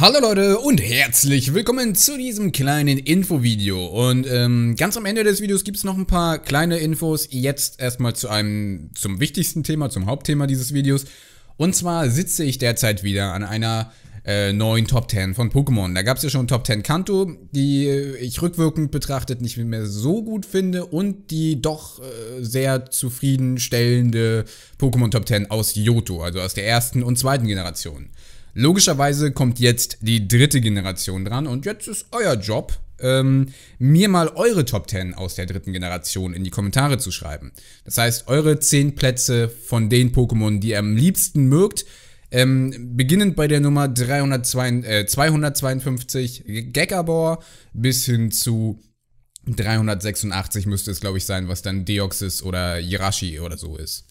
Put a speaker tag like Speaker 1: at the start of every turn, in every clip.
Speaker 1: Hallo Leute und herzlich willkommen zu diesem kleinen Infovideo und ähm, ganz am Ende des Videos gibt es noch ein paar kleine Infos, jetzt erstmal zu einem, zum wichtigsten Thema, zum Hauptthema dieses Videos und zwar sitze ich derzeit wieder an einer äh, neuen Top 10 von Pokémon. Da gab es ja schon Top 10 Kanto, die ich rückwirkend betrachtet nicht mehr so gut finde und die doch äh, sehr zufriedenstellende Pokémon Top 10 aus Johto, also aus der ersten und zweiten Generation. Logischerweise kommt jetzt die dritte Generation dran und jetzt ist euer Job, ähm, mir mal eure Top 10 aus der dritten Generation in die Kommentare zu schreiben. Das heißt, eure 10 Plätze von den Pokémon, die ihr am liebsten mögt, ähm, beginnend bei der Nummer 302, äh, 252 Gekabor bis hin zu 386 müsste es, glaube ich, sein, was dann Deoxys oder Jirashi oder so ist.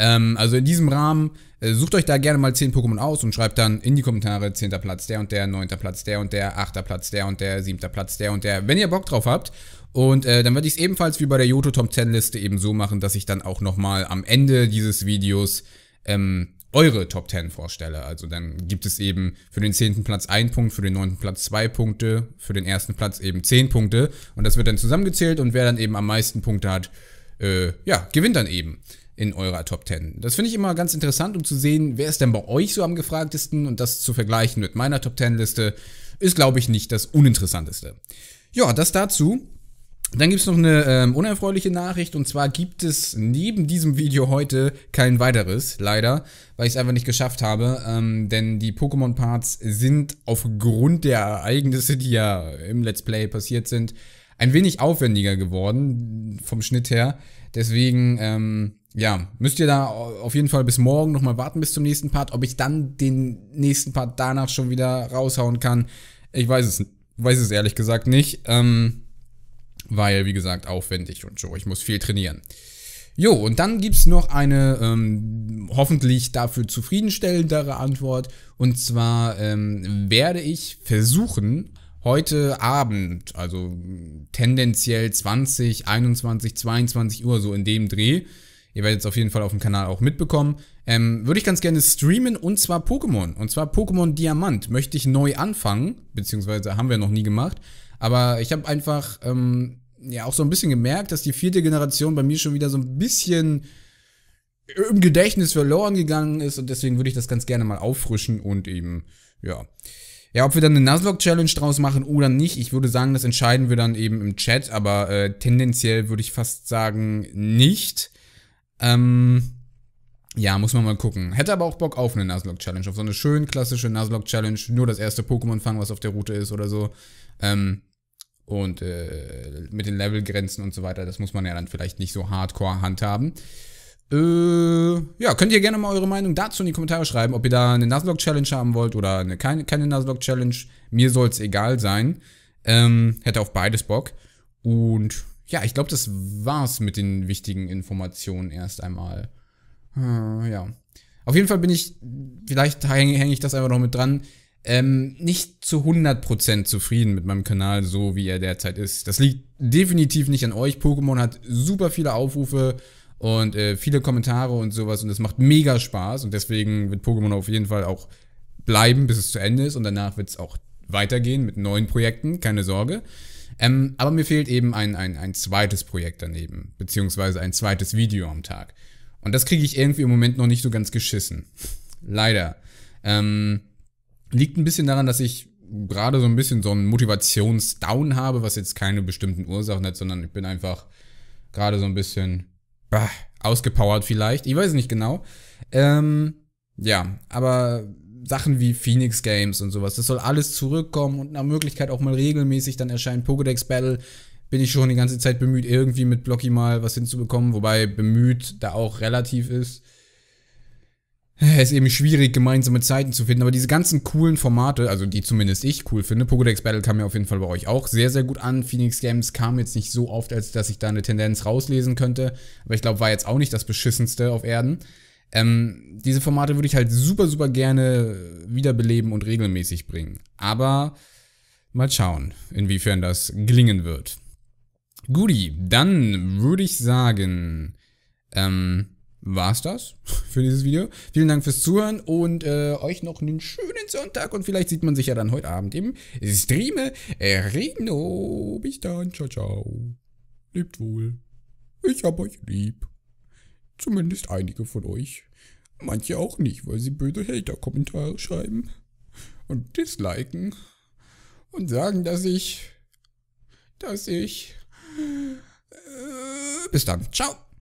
Speaker 1: Ähm, also in diesem Rahmen, äh, sucht euch da gerne mal 10 Pokémon aus und schreibt dann in die Kommentare 10. Platz der und der, 9. Platz der und der, 8. Platz der und der, 7. Platz der und der, wenn ihr Bock drauf habt. Und äh, dann werde ich es ebenfalls wie bei der Yoto Top 10 Liste eben so machen, dass ich dann auch nochmal am Ende dieses Videos ähm, eure Top 10 vorstelle. Also dann gibt es eben für den 10. Platz 1 Punkt, für den 9. Platz 2 Punkte, für den ersten Platz eben 10 Punkte. Und das wird dann zusammengezählt und wer dann eben am meisten Punkte hat, äh, ja, gewinnt dann eben in eurer Top 10. Das finde ich immer ganz interessant, um zu sehen, wer ist denn bei euch so am gefragtesten und das zu vergleichen mit meiner Top 10 Liste ist, glaube ich, nicht das uninteressanteste. Ja, das dazu. Dann gibt es noch eine ähm, unerfreuliche Nachricht und zwar gibt es neben diesem Video heute kein weiteres, leider, weil ich es einfach nicht geschafft habe, ähm, denn die Pokémon-Parts sind aufgrund der Ereignisse, die ja im Let's Play passiert sind, ein wenig aufwendiger geworden vom Schnitt her. Deswegen, ähm, ja, müsst ihr da auf jeden Fall bis morgen nochmal warten bis zum nächsten Part. Ob ich dann den nächsten Part danach schon wieder raushauen kann, ich weiß es, weiß es ehrlich gesagt nicht. Ähm, weil, wie gesagt, aufwendig und so. Ich muss viel trainieren. Jo, und dann gibt's noch eine ähm, hoffentlich dafür zufriedenstellendere Antwort. Und zwar ähm, werde ich versuchen, heute Abend, also tendenziell 20, 21, 22 Uhr, so in dem Dreh, ihr werdet es auf jeden Fall auf dem Kanal auch mitbekommen, ähm, würde ich ganz gerne streamen und zwar Pokémon. Und zwar Pokémon Diamant möchte ich neu anfangen, beziehungsweise haben wir noch nie gemacht. Aber ich habe einfach ähm, ja auch so ein bisschen gemerkt, dass die vierte Generation bei mir schon wieder so ein bisschen im Gedächtnis verloren gegangen ist und deswegen würde ich das ganz gerne mal auffrischen und eben, ja. Ja, ob wir dann eine Nuzlocke-Challenge draus machen oder nicht, ich würde sagen, das entscheiden wir dann eben im Chat, aber äh, tendenziell würde ich fast sagen, nicht. Ähm, ja, muss man mal gucken. Hätte aber auch Bock auf eine Nuzlocke-Challenge, auf so eine schön klassische Nuzlocke-Challenge, nur das erste Pokémon fangen, was auf der Route ist oder so. Ähm, und äh, mit den Levelgrenzen und so weiter, das muss man ja dann vielleicht nicht so hardcore handhaben. Äh, ja, könnt ihr gerne mal eure Meinung dazu in die Kommentare schreiben, ob ihr da eine Nuzlocke-Challenge haben wollt oder eine, keine, keine Nuzlocke-Challenge. Mir soll es egal sein. Ähm, hätte auf beides Bock. Und ja, ich glaube, das war's mit den wichtigen Informationen erst einmal. Äh, ja. Auf jeden Fall bin ich, vielleicht hänge häng ich das einfach noch mit dran, ähm, nicht zu 100% zufrieden mit meinem Kanal, so wie er derzeit ist. Das liegt definitiv nicht an euch. Pokémon hat super viele Aufrufe und äh, viele Kommentare und sowas und es macht mega Spaß und deswegen wird Pokémon auf jeden Fall auch bleiben, bis es zu Ende ist und danach wird es auch weitergehen mit neuen Projekten, keine Sorge. Ähm, aber mir fehlt eben ein, ein, ein zweites Projekt daneben, beziehungsweise ein zweites Video am Tag. Und das kriege ich irgendwie im Moment noch nicht so ganz geschissen. Leider. Ähm, liegt ein bisschen daran, dass ich gerade so ein bisschen so einen Motivationsdown habe, was jetzt keine bestimmten Ursachen hat, sondern ich bin einfach gerade so ein bisschen bah, ausgepowert vielleicht. Ich weiß nicht genau. Ähm, ja, aber Sachen wie Phoenix Games und sowas, das soll alles zurückkommen und nach Möglichkeit auch mal regelmäßig dann erscheinen. Pokédex Battle. Bin ich schon die ganze Zeit bemüht, irgendwie mit Blocky mal was hinzubekommen, wobei bemüht da auch relativ ist. Es ist eben schwierig, gemeinsame Zeiten zu finden. Aber diese ganzen coolen Formate, also die zumindest ich cool finde, Pokédex Battle kam mir auf jeden Fall bei euch auch sehr, sehr gut an. Phoenix Games kam jetzt nicht so oft, als dass ich da eine Tendenz rauslesen könnte. Aber ich glaube, war jetzt auch nicht das beschissenste auf Erden. Ähm, diese Formate würde ich halt super, super gerne wiederbeleben und regelmäßig bringen. Aber mal schauen, inwiefern das gelingen wird. Guti, dann würde ich sagen, ähm, war es das für dieses Video. Vielen Dank fürs Zuhören und äh, euch noch einen schönen Sonntag und vielleicht sieht man sich ja dann heute Abend im Streame. Äh, Reno, bis dann, ciao, ciao. Lebt wohl. Ich hab euch lieb. Zumindest einige von euch. Manche auch nicht, weil sie böse Hater-Kommentare schreiben und disliken und sagen, dass ich, dass ich, äh, bis dann, ciao.